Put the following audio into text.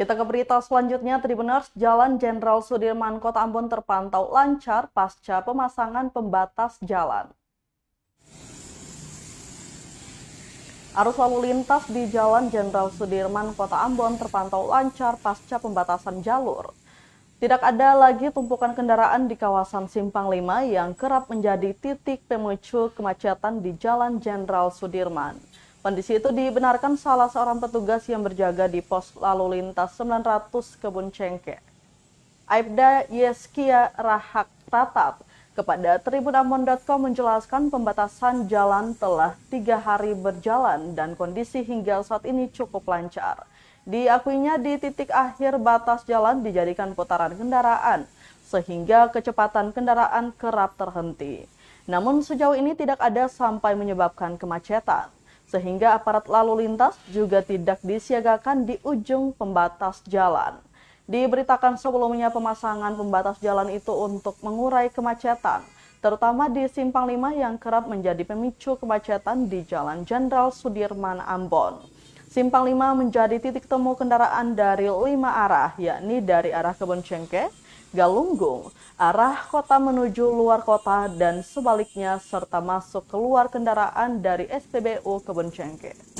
Kita ke berita selanjutnya, Tribuners, Jalan Jenderal Sudirman Kota Ambon terpantau lancar pasca pemasangan pembatas jalan. Arus lalu lintas di Jalan Jenderal Sudirman Kota Ambon terpantau lancar pasca pembatasan jalur. Tidak ada lagi tumpukan kendaraan di kawasan Simpang 5 yang kerap menjadi titik pemicu kemacetan di Jalan Jenderal Sudirman. Kondisi itu dibenarkan salah seorang petugas yang berjaga di pos lalu lintas 900 Kebun Cengke. Aibda Yeskia Rahak Tatap kepada tribunamon.com menjelaskan pembatasan jalan telah tiga hari berjalan dan kondisi hingga saat ini cukup lancar. Diakuinya di titik akhir batas jalan dijadikan putaran kendaraan sehingga kecepatan kendaraan kerap terhenti. Namun sejauh ini tidak ada sampai menyebabkan kemacetan sehingga aparat lalu lintas juga tidak disiagakan di ujung pembatas jalan. Diberitakan sebelumnya pemasangan pembatas jalan itu untuk mengurai kemacetan, terutama di Simpang lima yang kerap menjadi pemicu kemacetan di Jalan Jenderal Sudirman Ambon. Simpang lima menjadi titik temu kendaraan dari lima arah, yakni dari arah Kebon Cengkeh, Galunggung, arah kota menuju luar kota dan sebaliknya serta masuk keluar kendaraan dari SPBU Kebun Cengkeh.